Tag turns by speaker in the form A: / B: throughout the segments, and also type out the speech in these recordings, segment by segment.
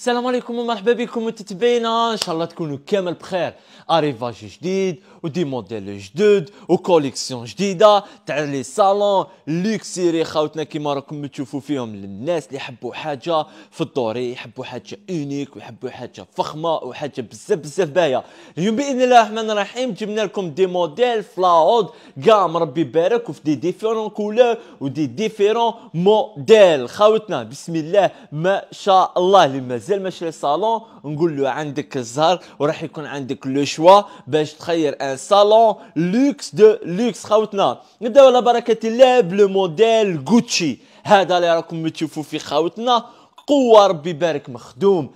A: السلام عليكم ومرحبا بكم متتبعينا ان شاء الله تكونوا كامل بخير اريفاج جديد ودي موديل جدد وكوليكسيون جديده تاع لي صالون لوكسيري خاوتنا كيما راكم تشوفوا فيهم الناس اللي يحبوا حاجه في الدوري يحبوا حاجه اونيك ويحبوا حاجه فخمه وحاجه بزاف بزاف باهيه اليوم باذن الله الرحمن الرحيم جبنا لكم دي موديل فلاود كاع ربي يبارك وفي دي ديفيرون كولور ودي ديفيرون موديل خاوتنا بسم الله ما شاء الله اللي مازال ماشي للصالون نقول له عندك الزهر وراح يكون عندك لو شوا باش تخير ان صالون لوكس دو لوكس خاوتنا نبداو على بركه الله بلو موديل غوتشي هذا اللي راكم تشوفوا في خاوتنا قوة ربي يبارك مخدوم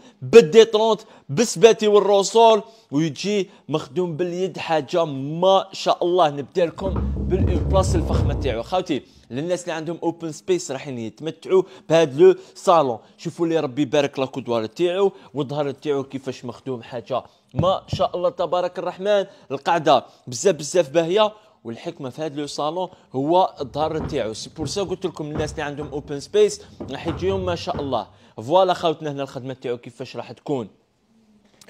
A: طرونت بالسباتي والرسول ويجي مخدوم باليد حاجة ما شاء الله نبدا لكم بالبلاصة الفخمة تاعو خاوتي للناس اللي عندهم اوبن سبيس رايحين يتمتعوا بهذا لو صالون شوفوا لي ربي يبارك لاكودوار تاعو والظهر تاعو كيفاش مخدوم حاجة ما شاء الله تبارك الرحمن القعدة بزاف بزاف باهية والحكمه في هذا لو صالون هو الظهر تاعو سي بور سا قلت لكم الناس اللي عندهم اوبن سبيس راح يجيهم ما شاء الله فوالا خاوتنا هنا الخدمه تاعو كيفاش راح تكون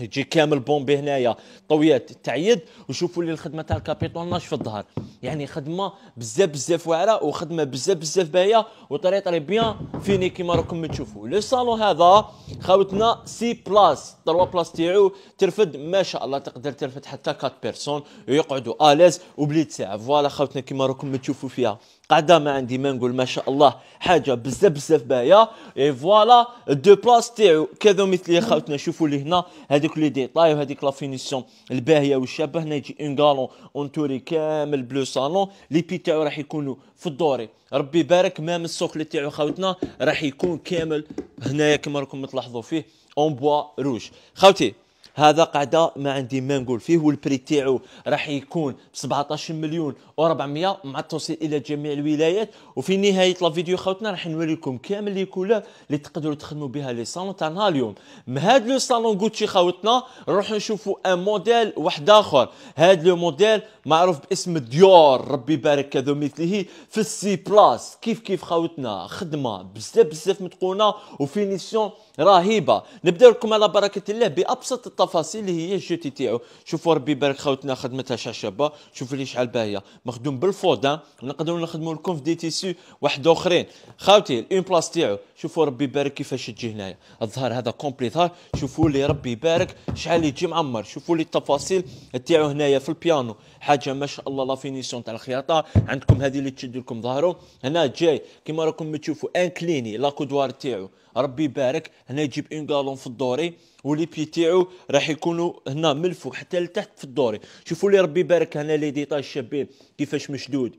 A: يجي كامل بومبي هنايا طويات تعيد وشوفوا لي الخدمه تاع الكابيتون ناش في الظهر يعني خدمه بزاف بزاف واعره وخدمه بزاف بزاف باهيه وطري طري بيان فيني كيما راكم تشوفوا لو صالون هذا خاوتنا سي بلاس تروا بلاس تاعو ترفد ما شاء الله تقدر ترفد حتى 4 بيرسون ويقعدوا اليز وبليت ساعه فوالا خاوتنا كيما راكم تشوفوا فيها قاعده ما عندي ما نقول ما شاء الله حاجه بزاف بزاف باهيه اي فوالا دو بلاص تاعو كذا مثل يا خاوتنا شوفوا لي هنا هذوك لي ديتاي وهذيك لا فينيسيون الباهيه والشابه هنا يجي اون غالون اونتوري كامل بلو صالون لي بي تاعو راح يكونوا في الدوري ربي يبارك مام السوكل اللي تاعو خاوتنا راح يكون كامل هنايا كما راكم تلاحظوا فيه اون بوا روج خاوتي هذا قاعده ما عندي ما نقول فيه والبري تاعو راح يكون ب 17 مليون و400 مع التوصيل الى جميع الولايات وفي نهايه الفيديو خوتنا راح نوريكم كامل لي كولور اللي تقدروا تخدموا بها لي صالون تاعنا اليوم هاد لو صالون غوتشي خوتنا نروحوا نشوفوا ان موديل واحد اخر هاد لو موديل معروف باسم ديور ربي يبارك كذا مثله في السي بلاس كيف كيف خوتنا خدمه بزاف بزاف متقونه وفينيسيون رهيبه نبدا لكم على بركه الله بابسط التفاصيل اللي هي الجوتي تاعو شوفوا ربي يبارك خوتنا خدمتها شابه شوفوا لي شحال باهيه مخدوم بالفودان نقدروا نخدموا لكم في دي تيسيو واحد اخرين خاوتي الاون بلاص تاعو شوفوا ربي يبارك كيفاش تجي هنايا الظهر هذا كومبلي ظهر شوفوا لي ربي يبارك شحال يجي معمر شوفوا لي التفاصيل تاعو هنايا في البيانو حاجه ما شاء الله لا فينيسيون تاع الخياطه عندكم هذه اللي تشد لكم ظهره هنا جاي كيما راكم تشوفوا انكليني لا كودوار تاعو ربي يبارك هنا يجيب اون غالون في الدوري ولي بي تاعو راح يكونوا هنا من الفوق حتى لتحت في الدوري شوفوا لي ربي يبارك هنا لي ديتاي الشابين كيفاش مشدود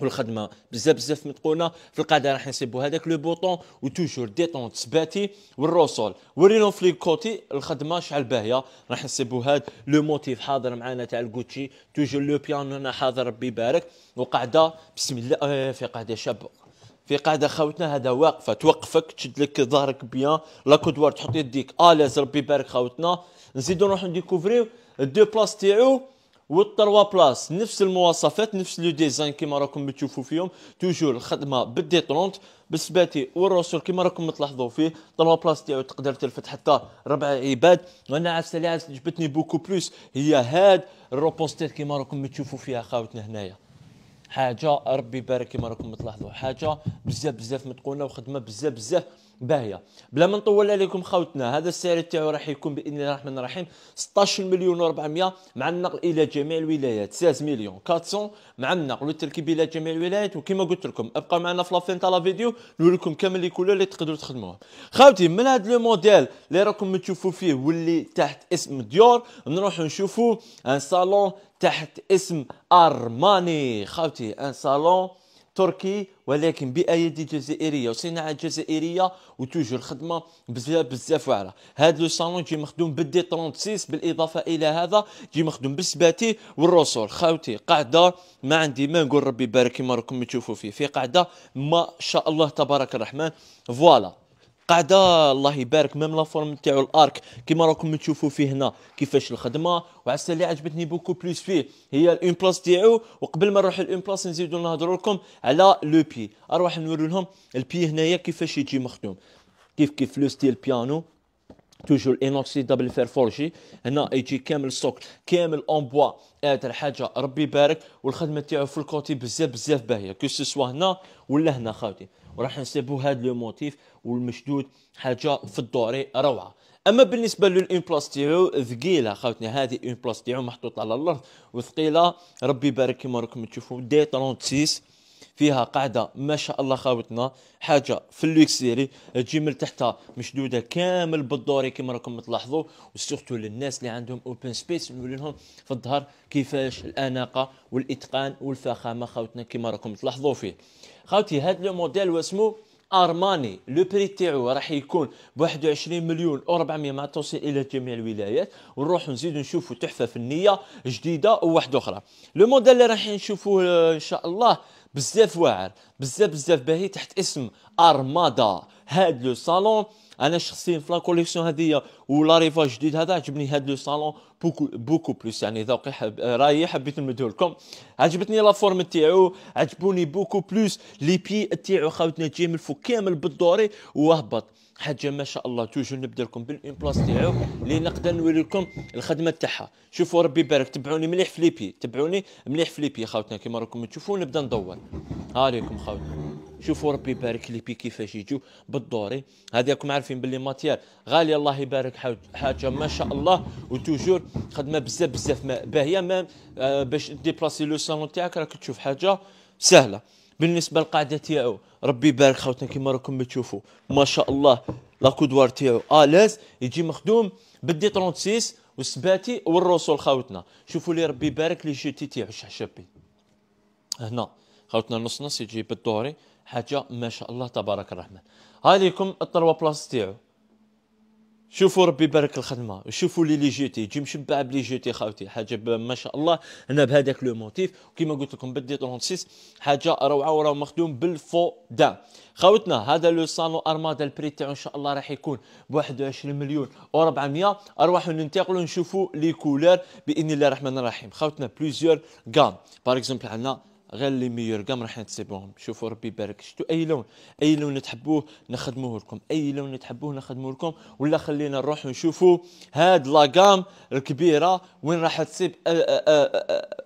A: والخدمه بزاف بزاف متقونه في القاعده راح نسيبو هذاك لو بوطون وتوجور ديتون سباتي والروسول ورينو في كوتي الخدمه شعل باهيه راح نسيبو هاد لو موتيف حاضر معنا تاع الكوتشي توجور لو بيانو هنا حاضر ربي يبارك وقاعده بسم الله آه، في قاعده شابه في قاعده خاوتنا هذا واقفه توقفك تشد لك ظهرك بيان لا كودوار تحط يديك اليز آه، ربي يبارك خاوتنا نزيدو نروحو نديكوفريو الدو بلاص تاعو والتروا بلاص نفس المواصفات نفس لو ديزاين كيما راكم تشوفوا فيهم توجور الخدمه ترونت بالسباتي والرسول كيما راكم تلاحظوا فيه تروا بلاص تاعو تقدر تلفت حتى ربع عباد وانا عرفت اللي عجبتني بوكو بلوس هي هاد الروبونستير كيما راكم تشوفوا فيها خاوتنا هنايا حاجه ربي يبارك كما راكم تلاحظوا حاجه بزاف بزاف متقونه وخدمه بزاف بزاف باهيه بلا ما نطول عليكم خاوتنا هذا السعر تاعو راح يكون باذن الله الرحمن الرحيم 16 مليون و400 مع النقل الى جميع الولايات 16 مليون 400 مع النقل والتركيب الى جميع الولايات وكما قلت لكم ابقى معنا في لافين تاع لا فيديو نوريكم كامل لي كولور اللي تقدروا تخدموها خاوتي من هذا لو موديل اللي راكم تشوفوا فيه واللي تحت اسم ديور نروحوا نشوفوا ان صالون تحت اسم ارماني خاوتي ان صالون تركي ولكن بايادي جزائريه وصناعه جزائريه وتوجو الخدمه بزاف بزاف واعره هذا لو صالون جي مخدوم بالدي 36 بالاضافه الى هذا جي مخدوم بالسباتي والرسول خاوتي قاعده ما عندي ما نقول ربي يبارك كما راكم تشوفوا فيه في قاعده ما شاء الله تبارك الرحمن فوالا قاعده الله يبارك ميم لا فورم تاعو الارك كيما راكم تشوفوا فيه هنا كيفاش الخدمه وعسى اللي عجبتني بوكو بلوس فيه هي الاون بلاص تاعو وقبل ما نروح الان بلاص نزيدو نهضروا لكم على لو بي اروح نوري لهم البي هنايا كيفاش يجي مخدوم كيف كيف لو ستيل بيانو توجور انوكسي دبل فير فورجي هنا يجي كامل السوك كامل اون بوا هذا حاجه ربي يبارك والخدمه تاعو في الكوتي بزاف بزاف باهيه كو سوا هنا ولا هنا خاوتي وراح نسيبو هذا لو موتيف والمشدود حاجه في الدوري روعه اما بالنسبه للان بلاس تاعو ثقيله خاوتني هذه ان بلاس تاعو محطوط على الارض وثقيله ربي يبارك كيما راكم تشوفوا دي 36 فيها قاعده ما شاء الله خاوتنا حاجه في اللوكسيري تجي من تحتها مشدوده كامل بالدوري كما راكم تلاحظوا وسيرتو للناس اللي عندهم اوبن سبيس نقول لهم في الظهر كيفاش الاناقه والاتقان والفخامه خاوتنا كما راكم تلاحظوا فيه خاوتي هذا لو موديل واسمو ارماني لو بري تاعو راح يكون ب 21 مليون و400 مع التوصيل الى جميع الولايات ونروحوا نزيدوا نشوفوا تحفه فنيه جديده وواحده اخرى لو موديل اللي راح نشوفوه ان شاء الله بزاف واعر بزاف بزاف باهي تحت اسم ارمادا هاد لو صالون انا شخصيا في لا كوليكسيون هذيا ولا ريفا جديد هذا عجبني هاد لو صالون بوكو بوكو بلوس يعني ذوقي حب رايي حبيت نمدو لكم عجبتني لا فورم تاعو عجبوني بوكو بلوس لي بي تاعو خاوتنا جاي من الفوق كامل بالدوري وهبط حاجه ما شاء الله توجو نبدا لكم بالامبلاس تاعو اللي نقدر نوري لكم الخدمه تاعها شوفوا ربي يبارك تبعوني مليح في بي تبعوني مليح في بي خاوتنا كيما راكم تشوفوا نبدا ندور عليكم خاوتنا شوفوا ربي يبارك لي بي كيفاش يجوا بالدوري هذه راكم عارفين باللي ماتير غاليه الله يبارك حاجه ما شاء الله وتوجور خدمه بزاف بزاف باهيه ما آه، باش ديبلاسي لو سالون تاعك راك تشوف حاجه سهله بالنسبه للقاعده تاعو ربي يبارك خوتنا كيما راكم تشوفوا ما شاء الله لاكودوار تاعو الاز يجي مخدوم بالدي 36 والسباتي والرسول خاوتنا شوفوا لي ربي يبارك لي جوتي تاعو شحشبي هنا خاوتنا نص نص يجي بالدوري حاجه ما شاء الله تبارك الرحمن ها ليكم الطروه بلاص تاعو شوفوا ربي يبارك الخدمه شوفوا لي لي جيتي تجي مشبع بلي جيتي خاوتي حاجه ما شاء الله هنا بهذاك لو موتيف كيما قلت لكم بدي 36 حاجه روعه وراه مخدوم بالفو بالفودان خاوتنا هذا لو صالون ارمادا البري تاعو ان شاء الله راح يكون ب 21 مليون و400 ارواحوا ننتقلوا نشوفوا لي كولور باذن الله الرحمن الرحيم خاوتنا بليزيور كام باغ اكزومبل عندنا غير لي ميور كام راح نتسيبوهم شوفوا ربي يبارك شتو اي لون اي لون تحبوه نخدموه لكم اي لون تحبوه نخدموه لكم ولا خلينا نروحوا نشوفوا هاد لاغام الكبيره وين راح تصيب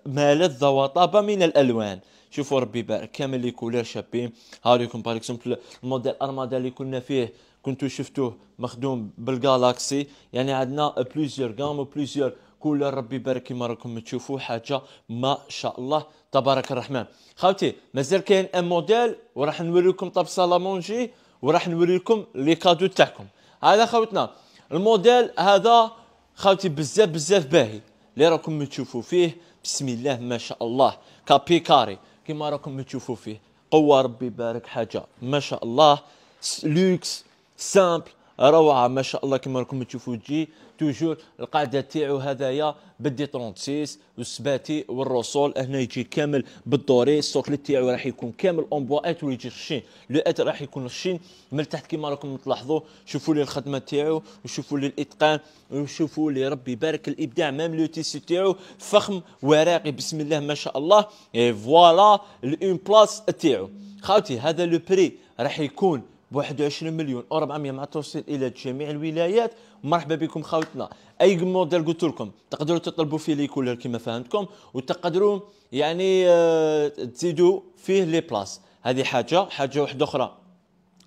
A: مالات وطابه من الالوان شوفوا ربي يبارك كامل لي كولير شابين هاريكم باغ اكزومبل الموديل ارمادا اللي كنا فيه كنتو شفتوه مخدوم بالجالاكسي يعني عندنا بليزيور كام وبليزيور كل ربي يبارك كما راكم تشوفوا حاجه ما شاء الله تبارك الرحمن خاوتي مازال كاين ان موديل وراح نوريكم طبسه مونجي وراح نوريكم لي كادو تاعكم هذا خاوتنا الموديل هذا خاوتي بزاف بزاف باهي اللي راكم تشوفوا فيه بسم الله ما شاء الله كابي كاري كما راكم تشوفوا فيه قوه ربي يبارك حاجه ما شاء الله لوكس سامبل روعه ما شاء الله كما راكم تشوفوا تجي توجور القاعده تاعو هذايا بدي 36 والسباتي والرسول هنا يجي كامل بالدوري السوكلي تاعو راح يكون كامل اون ات ويجي الشين لو ات راح يكون الشين من تحت كيما راكم تلاحظوا شوفوا لي الخدمه تاعو وشوفوا لي الاتقان وشوفوا لي ربي يبارك الابداع مام لو تيسي تاعو فخم وراقي بسم الله ما شاء الله فوالا الاون بلاس تاعو خاوتي هذا لو بري راح يكون ب 21 مليون و 400 مع توصيل الى جميع الولايات مرحبا بكم خاوتنا اي موديل قلت لكم تقدروا تطلبوا فيه لي كولر كما فهمتكم وتقدروا يعني آه، تزيدوا فيه لي بلاص هذه حاجه حاجه واحده اخرى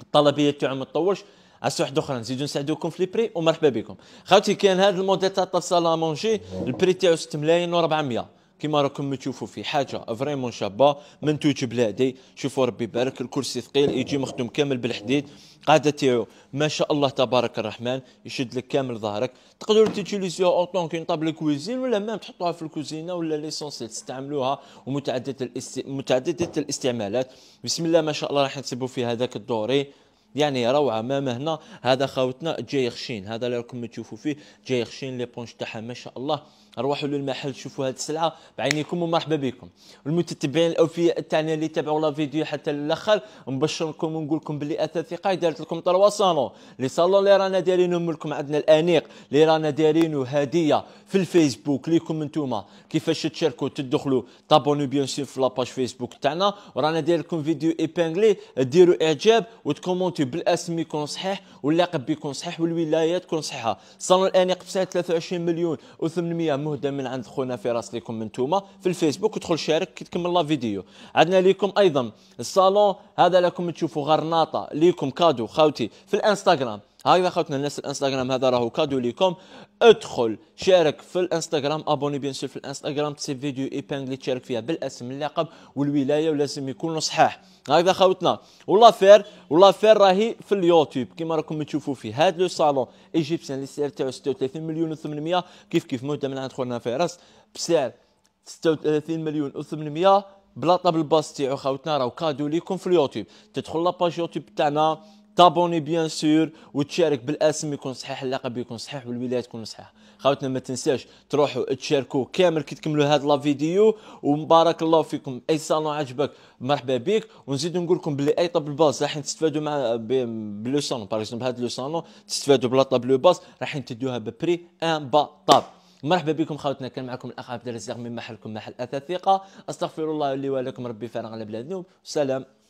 A: الطلبيه تاعهم ما تطورش عسى واحده اخرى نزيدو نساعدوكم في لي بري ومرحبا بكم خاوتي كان هذا الموديل تاع لا مونجي البري تاعو 6 ملايين و400 كما راكم تشوفوا في حاجه فريمون شابه منتوج بلادي شوفوا ربي يبارك الكرسي ثقيل يجي مخدوم كامل بالحديد قاعده تاعو ما شاء الله تبارك الرحمن يشد لك كامل ظهرك تقدروا تيتيليزيو اون كي طابل كويزين ولا مام تحطوها في الكوزينه ولا ليسونسيل تستعملوها ومتعدده الاست... متعدده الاستعمالات بسم الله ما شاء الله راح نسيبوا في هذاك الدوري يعني روعه ماما هنا هذا خاوتنا جاي خشين هذا اللي راكم تشوفوا فيه جاي خشين لي بونش تاعها ما شاء الله روحوا للمحل شوفوا هذه السلعه بعينيكم ومرحبا بكم المتتبعين الاوفياء تاعنا اللي تابعوا لا فيديو حتى للاخر نبشركم ونقول لكم باللي اثاث ثقه دارت لكم طروا صالون لي صالون اللي رانا دايرينو لكم عندنا الانيق اللي رانا دايرينه هديه في الفيسبوك ليكم نتوما كيفاش تشاركوا تدخلوا تابونو بيان سي في لاباج فيسبوك تاعنا ورانا داير لكم فيديو ايبانغلي ديروا اعجاب وتكومونتي بالاسم يكون صحيح واللقب يكون صحيح والولايه تكون صحيحه صالون الانيق بسعر 23 مليون و800 مهدى من عند خونا فراس لكم نتوما في الفيسبوك ادخل شارك كي تكمل لا فيديو عندنا لكم ايضا الصالون هذا لكم تشوفوا غرناطه ليكم كادو خاوتي في الانستغرام هكذا خوتنا الناس الانستغرام هذا راهو كادو ليكم ادخل شارك في الانستغرام ابوني بيان سور في الانستغرام تسيب فيديو اللي تشارك فيها بالاسم اللقب والولايه ولازم يكون صحاح هكذا خوتنا والله فير والله فير راهي في اليوتيوب كما راكم تشوفوا في هذا لو صالون ايجيبسيان اللي سعر تاعو 36 مليون و800 كيف كيف مده من عند خونا فارس بسعر 36 مليون و800 طاب بالباص تاعو خوتنا راهو كادو ليكم في اليوتيوب تدخل لاباج يوتيوب تاعنا تابوني بيان سور وتشارك بالاسم يكون صحيح اللقب يكون صحيح والولايه تكون صحيح خاوتنا ما تنساش تروحوا تشاركوا كامل كي تكملوا هذا لا فيديو ومبارك الله فيكم اي صالون عجبك مرحبا بك ونزيد نقول لكم بلي اي طابل باس راح تستفادوا مع بلو صالون باغ اكزومبل هذا لو صالون تستفادوا بلا طابلو باس راح تدوها ببري ان طاب مرحبا بكم خاوتنا كان معكم الاخ عبد الرزاق من محلكم محل اثاث ثقه استغفر الله لي ولكم ربي فارغ على بلاد نوم سلام